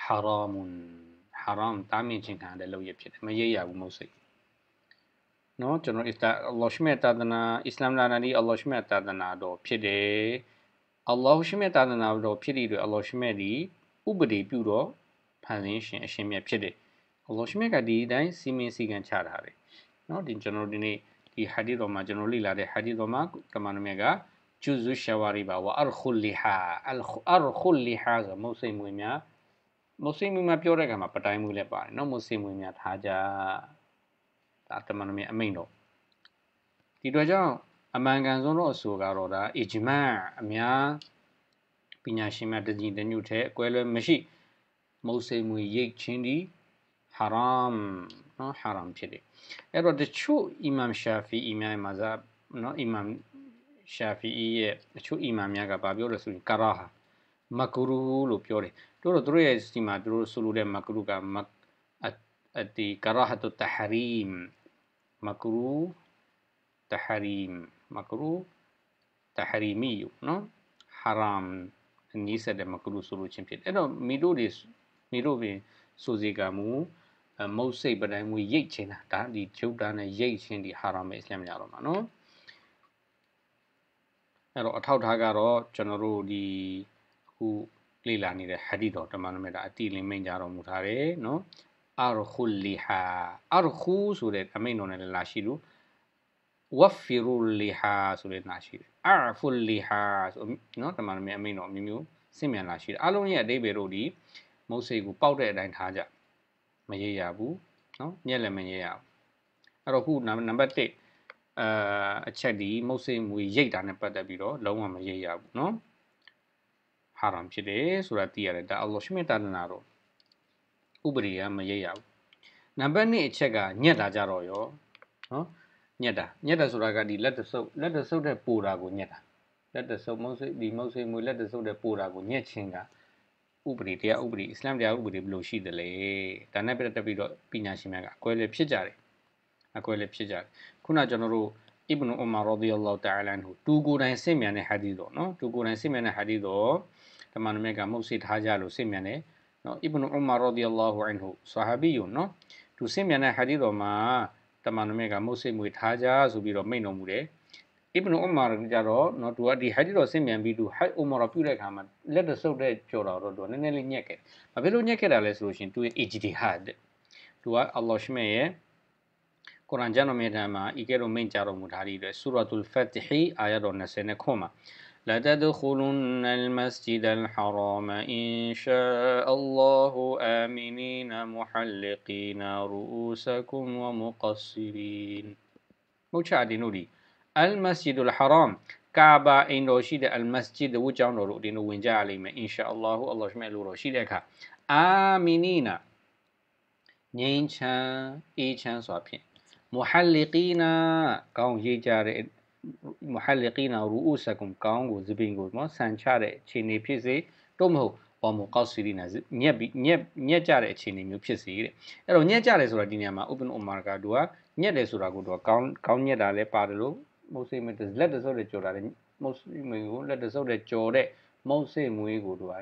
ဟာရာမွန်ဟာရမ်တာမင်ချင်းခံတဲ့လုပ်ရဖြစ်တယ်မရိပ်ရဘူးမဟုတ်စိတ်နော်ကျွန်တော်အစ္စလာအလ္လာဟ်ရှိမဲ့တာသနာအစ္စလာမ်လာနာဒီအလ္လာဟ်ရှိမဲ့တာသနာတော်ဖြစ်တယ်အလ္လာဟ်ရှိမဲ့တာသနာတော်ဖြစ်တဲ့အတွက်အလ္လာဟ်ရှိမဲ့ဒီဥပဒေပြုတော့ဖန်ဆင်းရှင်အရှင်မြတ်ဖြစ်တယ်။အလ္လာဟ်ရှင်မြတ်ကဒီအတိုင်းစီမင်းစည်းကမ်းချထားတယ်။နော်ဒီကျွန်တော်ဒီနေ့ဒီဟာဒီတော်မှာကျွန်တော်လေ့လာတဲ့ဟာဒီတော်မှာတမန်တော်မြတ်ကဂျူဇူရှဝါရီဘာဝအာခူလီဟာအလ်အာခူလီဟာဆိုမုစိမ်မွေများမုစိမ်မွေများပြောတဲ့ကံမှာပတိုင်းမွေလည်းပါတယ်နော်မုစိမ်မွေများထားကြဒါတမန်တော်မြတ်အမိန့်တော်ဒီတော့ကြောင့်အမှန်ကန်ဆုံးတော့အဆိုကတော့ဒါအီဂျမန်အများပညာရှင်များတကြည်တညွတ်ထဲအကွဲလွဲမရှိမုတ်စိမ်မွေရိတ်ချင်းဒီဟာရမ်နော်ဟာရမ်ဖြစ်တယ်အဲ့တော့တချို့အီမမ်ရှာဖီအီမမ်မာဇာနော်အီမမ်ရှာဖီရဲ့တချို့အီမမ်များကဗာပြောလို့ဆိုရင်ကာရာဟာမကရူလို့ပြောတယ်တို့တို့တို့ရဲ့ဒီမှာတို့ဆိုလိုတဲ့မကရူကမအတီကာရာဟတ်တဟရီမ်မကရူတဟရီမ်မကရူတဟရီမီယူနော်ဟာရမ်နီးစက်တယ်မကလူဆိုလို့ချင်းဖြစ်တယ်အဲ့တော့မီတို့တွေမီတို့ပင်ဆိုစီကမူမုတ်စိတ်ပတိုင်းမူရိတ်ချင်းတာဒါဒီဂျုတ်တာနဲ့ရိတ်ချင်းဒီဟာရမဲအစ္စလမ်ရတော့မှာနော်အဲ့တော့အထောက်ထားကတော့ကျွန်တော်တို့ဒီအခုလေ့လာနေတဲ့ဟာဒီတော်တမန်တော်မြတ်အတိလင်းမိန့်ကြတော်မူထားတယ်နော်အာရခုလီဟာအာရခုဆိုတဲ့အမိန့်တော်နဲ့လာရှိလို့ဝဖီရူလီဟာဆိုတဲ့နာရှိတယ်အာဖူလီဟာဆိုနော်တမန်တော်မြတ်အမိန့်တော်မျိုးမျိုးစင်မြန်လာရှိတယ်အလုံးရဲ့အတိတ်ပဲတို့ဒီမုတ်စိတ်ကိုပေါက်တဲ့အတိုင်းထားကြမရေရဘူးနော်ညက်လည်းမရေရဘူးအဲ့တော့ခုနံပါတ်1အာအချက်ဒီမုတ်စိတ်မွေရိတ်တာနဲ့ပတ်သက်ပြီးတော့လုံးဝမရေရဘူးနော်ဟာရမ်ဖြစ်တယ်ဆိုတာသိရတယ်ဒါအလ္လာဟ်ရှိမတာနာတော့ဥပဒေကမရေရဘူးနံပါတ်2အချက်ကညက်တာကြတော့ရောနော်ညက်တာညက်တာဆိုတာကဒီလက်တဆုပ်လက်တဆုပ်တဲ့ပူတာကိုညက်တာလက်တဆုပ်မုတ်ဆိတ်ဒီမုတ်ဆိတ်မွေလက်တဆုပ်တဲ့ပူတာကိုညက်ခြင်းကဥပဒေတရားဥပဒေအစ္စလမ်တရားဥပဒေဘယ်လိုရှိသလဲဒါနဲ့ပတ်သက်ပြီးတော့ပညာရှင်များကအကွဲလဲဖြစ်ကြတယ်အကွဲလဲဖြစ်ကြတယ်ခုနကျွန်တော်တို့အစ်ဘနူအူမာရာဒီအလ္လာဟ်တာအလန်ဟူသူကိုယ်တိုင်စစ်မြန်တဲ့ဟာဒီသ်တော့နော်သူကိုယ်တိုင်စစ်မြန်တဲ့ဟာဒီသ်တော့တမန်တော်မြတ်ကမုတ်ဆိတ်ထားကြလို့စစ်မြန်တယ်နော်အစ်ဘနူအူမာရာဒီအလ္လာဟ်အန်ဟူဆာဟာဘီယွန်နော်သူစစ်မြန်တဲ့ဟာဒီသ်တော်မှာတမန်တော်မြတ်ကမုတ်စိတ်မွေထားကြဆိုပြီးတော့မိန့်တော်မူတယ်အစ်ဘနအူမာရကကြတော့နော်သူကဒီဟက်ဂျ်တော်ဆင့်မြန်ပြီးသူဟိုက်အူမာရပြုတဲ့အခါမှာလက်တဆုပ်တဲ့ကြော်တော်တော့သူကနည်းနည်းလေးညက်ခဲ့။ဘာဖြစ်လို့ညက်ခဲ့တာလဲဆိုလို့ရှင်သူရဲ့ ijtihad သူကအလ္လာဟ်ရှမေရဲ့ကုရ်အန်ကျမ်းတော်မြတ်မှာဤကဲ့သို့မိန့်ကြားတော်မူထားသည့်အတွက်ဆူရတ်အူလ်ဖတ်ဟီအာယတ်တော်29မှာ لتدخلن المسجد الحرام إن شاء الله آمنين محلقين رؤوسكم ومقصرين موشاد نولي المسجد الحرام كعبة إن رشيد المسجد وجعن رؤدين وينجا عليهم إن شاء الله الله شمع رشيدك آمنين نين شان إي شان محلقين قوم يجارئ muhalliqina ru'usakum ကောင်းကိုဇပင်ကိုနော်ဆန်ချတဲ့အခြေအနေဖြစ်စေတို့မဟုတ်ဘောမူကောက်စီရီနာညက်ပြီးညက်ညက်ကြတဲ့အခြေအနေမျိုးဖြစ်စေတဲ့အဲ့တော့ညက်ကြတယ်ဆိုတာဒီနေရာမှာ open omar ကသူကညက်တယ်ဆိုတာကိုသူကကောင်းကောင်းညက်တာလဲပါတယ်လို့မုတ်စိမလက်တဆုပ်တဲ့ကြော်တာလဲမုတ်စိမကိုလက်တဆုပ်တဲ့ကြော်တဲ့မုတ်စိမွေးကိုသူက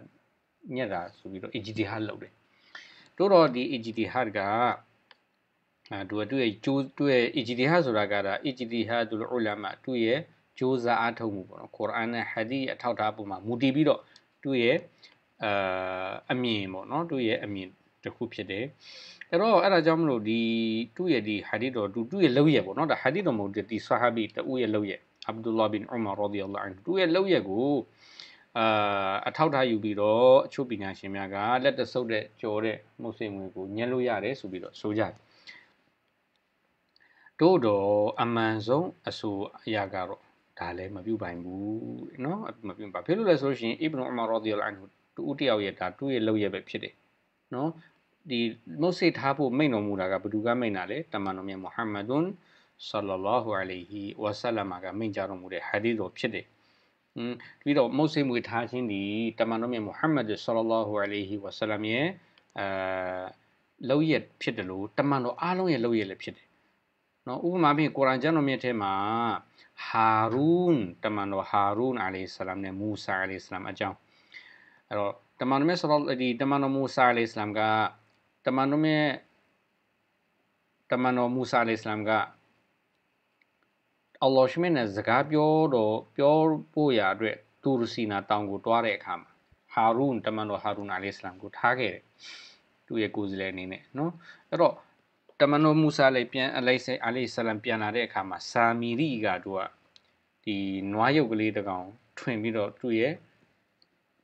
ညက်တာဆိုပြီးတော့ ejtihad လုပ်တယ်တို့တော့ဒီ ejtihad ကအာသူကသူ့ရဲ့ကျိုးသူ့ရဲ့ ijtihad ဆိုတာကဒါ ijtihadul ulama သူ့ရဲ့ကြိုးစားအားထုတ်မှုပေါ့နော်ကုရ်အာန်နဲ့ဟာဒီအထောက်ထားပုံမှာမူတည်ပြီးတော့သူ့ရဲ့အာအမြင်ပေါ့နော်သူ့ရဲ့အမြင်တစ်ခုဖြစ်တယ်အဲ့တော့အဲ့ဒါကြောင့်မလို့ဒီသူ့ရဲ့ဒီဟာဒီတော်သူသူ့ရဲ့လောက်ရဲ့ပေါ့နော်ဒါဟာဒီတော်မဟုတ်ဒီဆာဟာဘီတူရဲ့လောက်ရဲ့အဗ်ဒူလာဘင်အူမာရာဒီအလ္လာဟ်အန်သူ့ရဲ့လောက်ရဲ့ကိုအာအထောက်ထားယူပြီးတော့အချို့ပညာရှင်များကလက်တဆုပ်တဲ့ကြော်တဲ့မုစလင်ငွေကိုညှင်းလို့ရတယ်ဆိုပြီးတော့ဆိုကြတယ်တို့တော့အမှန်ဆုံးအဆိုအရာကတော့ဒါလည်းမပြုတ်ပိုင်ဘူးเนาะမပြုတ်ပါဖြစ်လို့လဲဆိုလို့ရှိရင်အီဘနူအမာရာဒီယလန်ဟူတူဦးတယောက်ရဲ့ဒါသူ့ရဲ့လောက်ရဲ့ပဲဖြစ်တယ်เนาะဒီမုတ်စိထားဖို့မိန့်တော်မူတာကဘသူကမိန့်တာလဲတမန်တော်မြတ်မုဟမ္မဒွန်ဆလလာဟူအလိုင်ဟီဝါဆလမ်ကမိန့်ကြတော်မူတဲ့ဟာဒီသ်တော်ဖြစ်တယ်อืมပြီးတော့မုတ်စိမွေထားခြင်းဒီတမန်တော်မြတ်မုဟမ္မဒ်ဆလလာဟူအလိုင်ဟီဝါဆလမ်ရဲ့အဲလောက်ရဲ့ဖြစ်တယ်လို့တမန်တော်အားလုံးရဲ့လောက်ရဲ့လည်းဖြစ်တယ်နော်ဥပမာဖြင့်ကုရ်အာန်ကျမ်းတော်မြတ်ထဲမှာဟာရုန်တမန်တော်ဟာရုန်အလိုင်ဆလမ်နဲ့မူဆာအလိုင်ဆလမ်အကြောင်းအဲ့တော့တမန်တော်မြတ်ဆလတ်ဒီတမန်တော်မူဆာအလိုင်ဆလမ်ကတမန်တော်မြတ်တမန်တော်မူဆာအလိုင်ဆလမ်ကအလ္လာဟ်ရှင်နဲ့စကားပြောတော့ပြောဖို့ရာအတွက်တူရစီနာတောင်ကိုတွားတဲ့အခါမှာဟာရုန်တမန်တော်ဟာရုန်အလိုင်ဆလမ်ကိုထားခဲ့တယ်သူရဲ့ကိုယ်စားလှယ်အနေနဲ့နော်အဲ့တော့တမန်တော်မူဆာလည်းပြန်အလိုက်ဆိုင်အလိဆလမ်ပြန်လာတဲ့အခါမှာဆာမီရီကတို့ကဒီနွားရုပ်ကလေးတကောင်ထွင်ပြီးတော့သူ့ရဲ့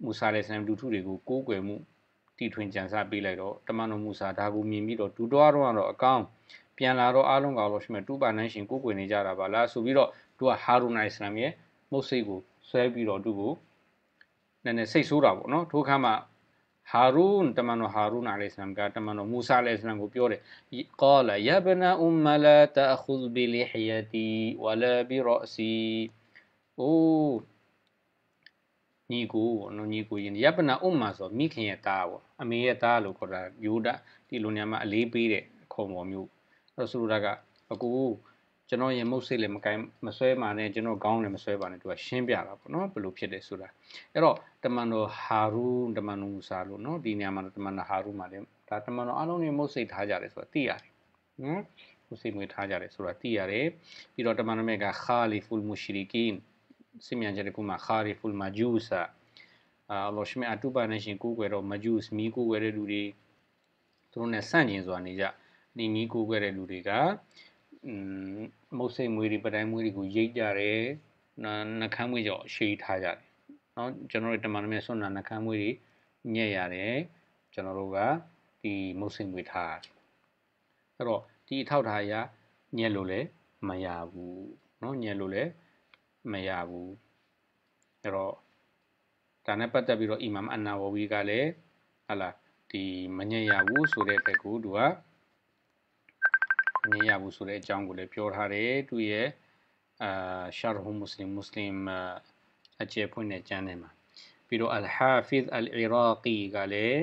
မူဆာလည်းဆလမ်လူထုတွေကိုကိုးကွယ်မှုတီထွင်ကြံစားပေးလိုက်တော့တမန်တော်မူဆာဒါကိုမြင်ပြီးတော့ဒူတော်တော်ကတော့အကောင်ပြန်လာတော့အားလုံးကောင်းလို့ရှိမယ်တူပါနန်းရှင်ကိုကိုွယ်နေကြတာပါလားဆိုပြီးတော့သူကဟာရူနာအစ္စလာမ်ရဲ့မုတ်စိတ်ကိုဆွဲပြီးတော့သူ့ကိုနည်းနည်းစိတ်ဆိုးတာပေါ့နော်ထိုအခါမှာဟာရုန်တမန်တော်ဟာရုန်အလိုင်ဆလမ်ကတမန်တော်မူဆာအလိုင်ဆလမ်ကိုပြောတယ်ကောလာယဘနာအွမ်မလာတအခုဇ်ဘီလီဟီယတီဝလာဘီရစီအိုးညီကိုပေါ့နော်ညီကိုရင်ယပနာဥမ္မာဆိုမိခင်ရဲ့သားပေါ့အမေရဲ့သားလို့ခေါ်တာယူဒဒီလိုနေရာမှာအလေးပေးတဲ့ခုံပေါ်မျိုးအဲ့တော့ဆိုလိုတာကအကူကျွန်တော်ရင်မုတ်စိတ်လည်းမကိုင်းမဆွဲပါနဲ့ကျွန်တော်ခေါင်းလည်းမဆွဲပါနဲ့သူကရှင်းပြတာပေါ့နော်ဘယ်လိုဖြစ်လဲဆိုတာအဲ့တော့တမန်တော်ဟာရုတမန်တော်မူဆာလို့နော်ဒီနေရာမှာတမန်တော်ဟာရုမှာလည်းဒါတမန်တော်အားလုံးနေမုတ်စိတ်ထားကြတယ်ဆိုတာသိရတယ်နော်မုတ်စိတ်မွေးထားကြတယ်ဆိုတာသိရတယ်ပြီးတော့တမန်တော်မြတ်ကခါလီဖူလ်မူရှရီကင်စင်မြန်ကြတဲ့ခုမှာခါလီဖူလ်မာဂျူဆာအာလောရှမေအတူပါနေရှင်ကိုကိုွယ်တော့မဂျူစမီကိုွယ်တဲ့လူတွေသူတို့နဲ့ဆန့်ကျင်စွာနေကြနေမီကိုွယ်တဲ့လူတွေကမုတ်စိတ်မွေးတွေပတိုင်းမွေးတွေကိုရိတ်ကြတယ်နှခမ်းမွေးကြောင့်ရှေးထားကြတယ်เนาะကျွန်တော်တို့တမန်တော်မြတ်ဆွမ်းနာနှခမ်းမွေးတွေညက်ရတယ်ကျွန်တော်တို့ကဒီမုတ်စိတ်မွေးထားရတယ်အဲ့တော့ဒီအထောက်ထားအရညက်လို့လည်းမရဘူးเนาะညက်လို့လည်းမရဘူးအဲ့တော့ဒါနဲ့ပတ်သက်ပြီးတော့အီမမ်အန်နာဝဝီကလည်းဟာလာဒီမညက်ရဘူးဆိုတဲ့ဘက်ကိုသူကမမြင်ရဘူးဆိုတဲ့အကြောင်းကိုလည်းပြောထားတယ်သူရဲ့အာရှာရ်ဟူမွတ်စလင်မွတ်စလင်အကျယ်ဖွင့်တဲ့ကျမ်းထဲမှာပြီးတော့အလ်ဟာဖီဇ်အလ်အီရာကီကလည်း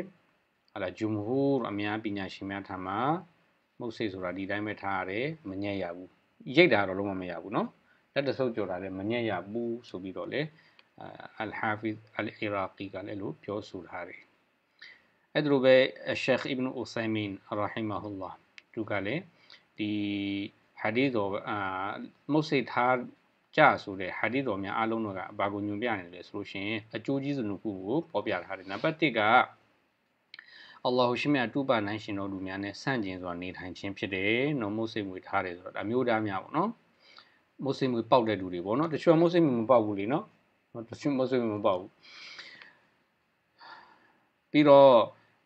အလာဂျူမဟူရ်အများပညာရှင်များထံမှာမုတ်ဆိတ်ဆိုတာဒီတိုင်းပဲထားရတယ်မညံ့ရဘူးရိတ်တာတော့လုံးဝမရဘူးเนาะလက်တဆုပ်ကြော်တာလည်းမညံ့ရဘူးဆိုပြီးတော့လေအလ်ဟာဖီဇ်အလ်အီရာကီကလည်းလို့ပြောဆိုထားတယ်အဲ့ဒါလိုပဲရှေခ်အီဘနူအိုဆိုင်မင်ရာဟီမာဟူလာသူကလည်းဒီဟာဒီတော်အာမုတ်စိတ်ထားကြဆိုတဲ့ဟာဒီတော်များအလုံးတို့ကဘာကိုညွန်ပြနေလဲဆိုလို့ရှိရင်အကျိုးကြီးစုံခုကိုပေါ်ပြထားတယ်နံပါတ်1ကအလ္လာဟ်ရှင်မြတ်တူပါနိုင်ရှင်တော်လူများနဲ့ဆန့်ကျင်စွာနေထိုင်ခြင်းဖြစ်တယ်။နော်မုစိတ်မွေထားတယ်ဆိုတော့ဒါမျိုးသားများပေါ့နော်။မုစိတ်မွေပေါက်တဲ့လူတွေပေါ့နော်။တချို့မုစိတ်မွေမပေါက်ဘူးလေနော်။တချို့မုစိတ်မွေမပေါက်ဘူး။ပြီးတော့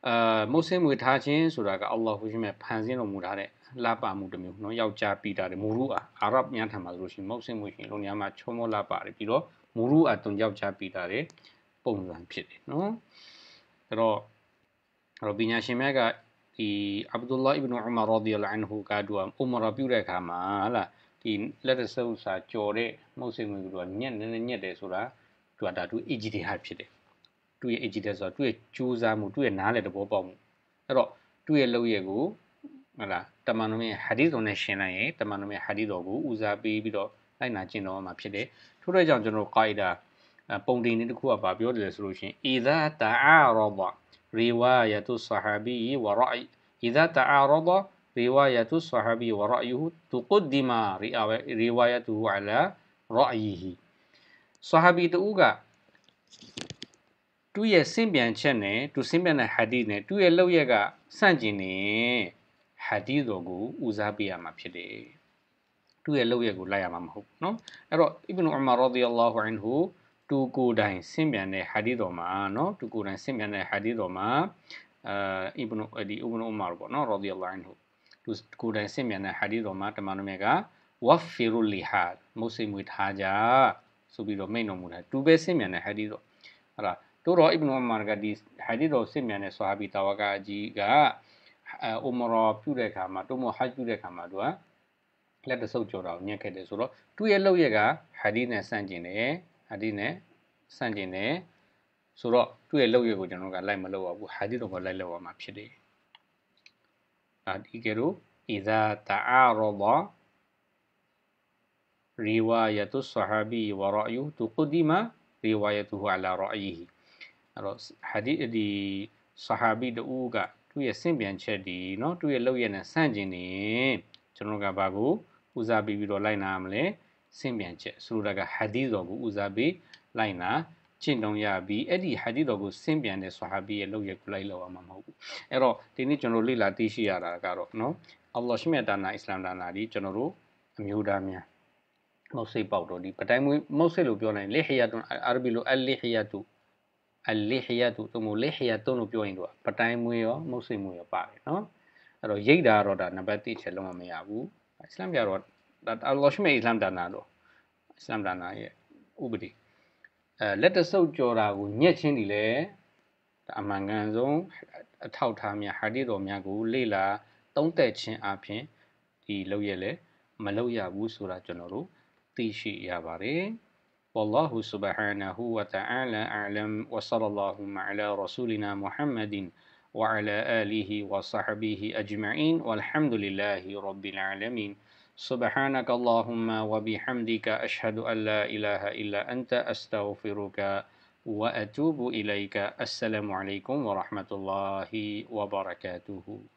အာမုစိတ်မွေထားခြင်းဆိုတာကအလ္လာဟ်ရှင်မြတ်ဖန်ဆင်းတော်မူထားတဲ့လာပါမှုတစ်မျိုးနော်ယောက်ျားပိတာတယ်မူရူအာအာရဗ်ညံထံမှာဆိုလို့ရှိရင်မောက်စင်မွေရှင်လုံညံမှာချုံမောလာပါတယ်ပြီးတော့မူရူအာတုံယောက်ျားပိတာတယ်ပုံစံဖြစ်တယ်နော်အဲ့တော့အဲ့တော့ပညာရှင်မြတ်ကဒီအဗ်ဒူလာအီဘနူအူမာရာဒီယလာအန်ဟူကာဒူအမ်အူမာရာပြုတဲ့အခါမှာဟလာဒီလက်တဆုပ်စာကြော်တဲ့မုတ်စင်မွေကညက်နေနေညက်တယ်ဆိုတာသူကဒါသူအီဂျီဒီဟာဖြစ်တယ်သူ့ရဲ့ agility ဆိုတာသူ့ရဲ့ကြိုးစားမှုသူ့ရဲ့နားလည်သဘောပေါက်မှုအဲ့တော့သူ့ရဲ့လုပ်ရည်ကိုဟုတ်လားတမန်တော်မြတ်ဟာဒီသ်တော်နဲ့ရှင်းလိုက်ရင်တမန်တော်မြတ်ဟာဒီသ်တော်ကိုဦးစားပေးပြီးတော့လိုက်နာကျင့်တော်မှာဖြစ်တယ်ထို့တဲ့ကြောင့်ကျွန်တော်ကာအီဒါပုံတင်လေးတစ်ခုကဗာပြောတယ်ဆိုလို့ရှိရင်အီဒါတာအာရောဘရီဝါယတုဆဟာဘီဝရိုင်အီဒါတာအာရောဘ رواية الصحابي ورأيه تقدم روايته على رأيه ဆဟာဘီတူကသူ့ရဲ့စင်ပြန်ချက်နဲ့သူစင်ပြန်တဲ့ဟာဒီနဲ့သူ့ရဲ့လောက်ရက်ကစန့်ကျင်နေဟာဒီတော်ကိုဦးစားပေးရမှာဖြစ်တယ်သူ့ရဲ့လောက်ရက်ကိုလိုက်ရမှာမဟုတ်ဘူးเนาะအဲ့တော့အီဗန်အူမာရာဒီအလာဟူအန်ဟူသူကိုယ်တိုင်ဆင့်ပြန်တဲ့ဟာဒီတော်မှာเนาะသူကိုယ်တိုင်ဆင့်ပြန်တဲ့ဟာဒီတော်မှာအာအီဗန်ဒီအူမာရာပေါ့เนาะရာဒီအလာဟူအန်ဟူသူကိုယ်တိုင်ဆင့်ပြန်တဲ့ဟာဒီတော်မှာတမန်တော်မြတ်ကဝဖီရူလီဟာမုစိမွေထားကြဆိုပြီးတော့မိန့်တော်မူတာသူပဲဆင့်မြန်တဲ့ဟာဒီတော့အဲ့ဒါတို့တော့အစ်ဘနူမာကဒီဟာဒီတော့ဆင့်မြန်တဲ့ဆွာဘီတာဝကာကြီးကအိုမရာပြုတဲ့အခါမှာတိုမိုဟတ်ပြုတဲ့အခါမှာသူကလက်တဆုပ်ကြော်တာကိုညှက်ခဲ့တယ်ဆိုတော့သူ့ရဲ့လောက်ရက်ကဟာဒီနဲ့ဆန့်ကျင်တယ်ဟာဒီနဲ့ဆန့်ကျင်တယ်ဆိုတော့သူ့ရဲ့လောက်ရက်ကိုကျွန်တော်ကလိုက်မလုပ်ရဘူးဟာဒီတော့ကိုလိုက်လောက်ရမှာဖြစ်တယ်။ဒါဒီကေရို إذا تعارض رواية الصحابي ورأيه تقدم روايته على رأيه အဲ့တော့ဟာဒီဒီဆဟာဘီတူကသူ့ရဲ့စင့်ပြန်ချက်ဒီเนาะသူ့ရဲ့လောက်ရဲ့နဲ့ဆန့်ကျင်နေကျွန်တော်ကဘာကိုဦးစားပေးပြီးတော့လိုက်နာရမလဲစင့်ပြန်ချက်ဆိုလိုတာကဟာဒီသ်တော်ကိုဦးစားပေးလိုက်နာကျင့်တုံးရပြီးအဲ့ဒီဟာဒီသ်တော်ကိုစင့်ပြန်တဲ့ဆဟာဘီရဲ့လောက်ရဲ့ကိုလိုက်လောက်အောင်မှာမဟုတ်ဘူးအဲ့တော့ဒီနေ့ကျွန်တော်လေ့လာသိရှိရတာကတော့เนาะအလ္လာဟ်ရှိမြတ်ဒါနာအစ္စလာမ်ဒါနာဒီကျွန်တော်တို့အမျိုးသားများမုတ်စိတ်ပေါက်တော့ဒီပတိုင်းမွေးမုတ်စိတ်လို့ပြောနိုင်လေဟီယာတုန်အာရဘီလိုအလ်လီဟီယာတုအလိဟယတုသူမို့လိဟယတုလို့ပြောရင်တော့ပတိုင်းမွေးရောမုတ်စိမ်မွေးရောပါတယ်နော်အဲ့တော့ရိတ်တာတော့ဒါနံပါတ်1ချက်လုံးဝမရဘူးအစ္စလာမ်ပြတော့ဒါလောရှိမေအစ္စလာမ်ဒါနာတော့အစ္စလာမ်ဒါနာရဲ့ဥပဒေအဲလက်တဆုပ်ကြော်တာကိုညက်ချင်းဒီလေဒါအမှန်ကန်ဆုံးအထောက်ထားများဟာဒီတော်များကို လေ့လာတုံးသက်ခြင်းအပြင်ဒီလောက်ရလေမလောက်ရဘူးဆိုတာကျွန်တော်တို့သိရှိရပါတယ် والله سبحانه وتعالى أعلم وصلى اللهم على رسولنا محمد وعلى آله وصحبه أجمعين والحمد لله رب العالمين سبحانك اللهم وبحمدك أشهد أن لا إله إلا أنت أستغفرك وأتوب إليك السلام عليكم ورحمة الله وبركاته